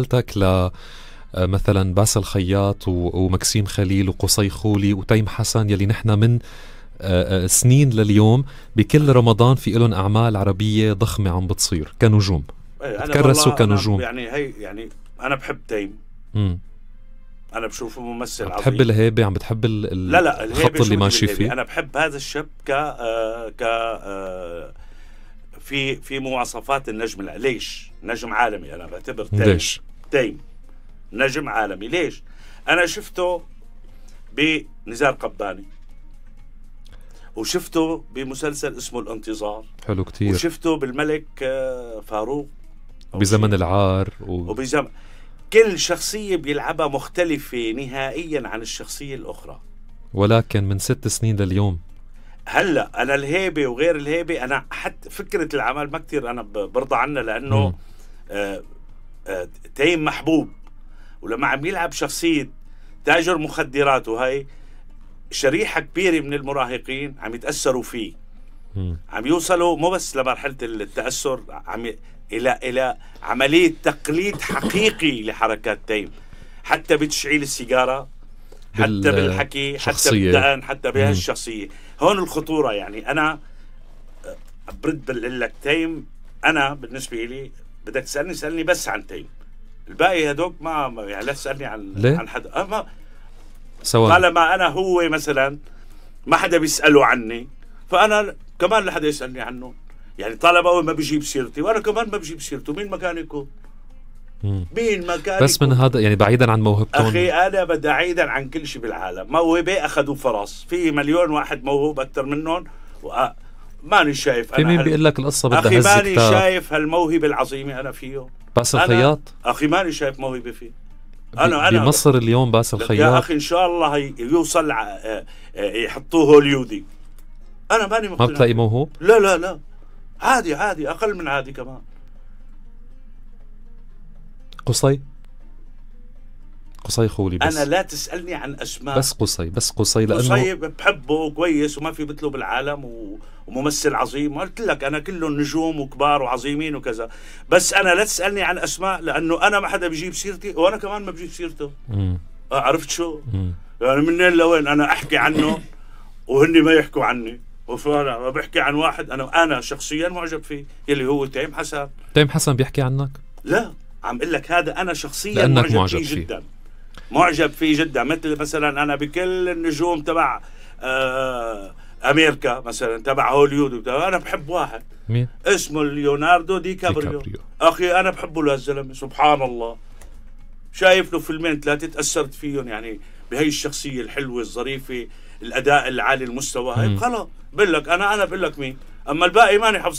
حالتك ل آه، مثلا باسل خياط ومكسيم خليل وقصي خولي وتيم حسن يلي نحن من آه، آه، سنين لليوم بكل رمضان في لهم اعمال عربيه ضخمه عم بتصير كنجوم إيه، تكرسوا كنجوم يعني هي يعني انا بحب تيم امم انا بشوفه ممثل عظيم بتحب الهيبه عم بتحب ال لا لا الخط اللي ماشي فيه انا بحب هذا الشاب ك ك في في مواصفات النجم ليش نجم عالمي انا بعتبر تيم ليش تيم نجم عالمي ليش انا شفته بنزار قباني وشفته بمسلسل اسمه الانتظار حلو كتير وشفته بالملك آه، فاروق بزمن العار و... وبزمن كل شخصية بيلعبها مختلفة نهائيا عن الشخصية الأخرى ولكن من ست سنين لليوم هلا أنا الهيبة وغير الهيبة أنا حتى فكرة العمل ما كتير أنا برضى عنها لأنه آه تيم محبوب ولما عم يلعب شخصية تاجر مخدرات وهي شريحة كبيرة من المراهقين عم يتأثروا فيه عم يوصلوا مو بس لمرحلة التأثر عم ي... إلى إلى عملية تقليد حقيقي لحركات تيم حتى بتشعيل السيجارة حتى بالحكي حتى بالدقن حتى بهالشخصية هون الخطورة يعني أنا برد لك تيم أنا بالنسبة لي بدك تسالني سالني بس عن تيم الباقي يا دوك ما يعني لا تسالني عن ليه؟ عن حدا أه ما سواء طالما انا هو مثلا ما حدا بيساله عني فانا كمان لا حدا يسالني عنه يعني طالما هو ما بيجيب سيرتي وانا كمان ما بجيب سيرته مين مكان يكون مين مكان بس من هذا يعني بعيدا عن موهبته اخي انا بعيدا عن كل شيء بالعالم موهبه اخذوا فرص في مليون واحد موهوب اكثر منهم وأ... آه، ماني شايف في مين بيقول لك القصه بدها اخي ماني شايف هالموهبه العظيمه انا فيه باسل خياط اخي ماني شايف موهبه فيه انا انا بمصر اليوم باسل خياط يا اخي ان شاء الله يوصل آه، آه، يحطوه هوليودي انا ماني مقتنع ما بتلاقي موهوب؟ لا لا لا عادي عادي اقل من عادي كمان قصي قصي خولي بس انا لا تسالني عن اسماء بس قصي بس قصي لانه قصي بحبه كويس وما في مثله بالعالم و... وممثل عظيم قلت لك انا كلهم نجوم وكبار وعظيمين وكذا بس انا لا تسالني عن اسماء لانه انا ما حدا بجيب سيرتي وانا كمان ما بجيب سيرته مم. آه، عرفت شو؟ مم. يعني منين لوين انا احكي عنه وهن ما يحكوا عني وفعلا بحكي عن واحد انا انا شخصيا معجب فيه يلي هو تيم حسن تيم حسن بيحكي عنك؟ لا عم اقول لك هذا انا شخصيا لأنك معجب, معجب فيه جدا معجب فيه جدا مثل مثلا انا بكل النجوم تبع آه، امريكا مثلا تبع هوليود انا بحب واحد مين؟ اسمه ليوناردو دي كابريو, دي كابريو. اخي انا بحبه لهالزلمه سبحان الله شايف له فيلمين ثلاثه تاثرت فيهم يعني بهي الشخصيه الحلوه الظريفه الاداء العالي المستوى هاي خلص بقول لك انا انا بقول لك مين اما الباقي ماني حافظ